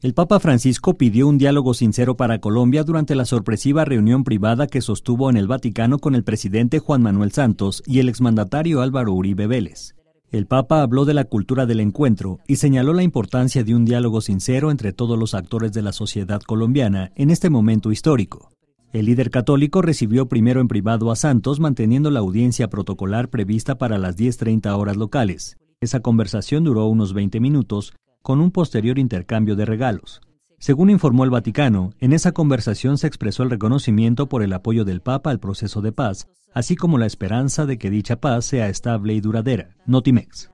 El Papa Francisco pidió un diálogo sincero para Colombia durante la sorpresiva reunión privada que sostuvo en el Vaticano con el presidente Juan Manuel Santos y el exmandatario Álvaro Uribe Vélez. El Papa habló de la cultura del encuentro y señaló la importancia de un diálogo sincero entre todos los actores de la sociedad colombiana en este momento histórico. El líder católico recibió primero en privado a Santos manteniendo la audiencia protocolar prevista para las 10.30 horas locales. Esa conversación duró unos 20 minutos con un posterior intercambio de regalos. Según informó el Vaticano, en esa conversación se expresó el reconocimiento por el apoyo del Papa al proceso de paz, así como la esperanza de que dicha paz sea estable y duradera. Notimex.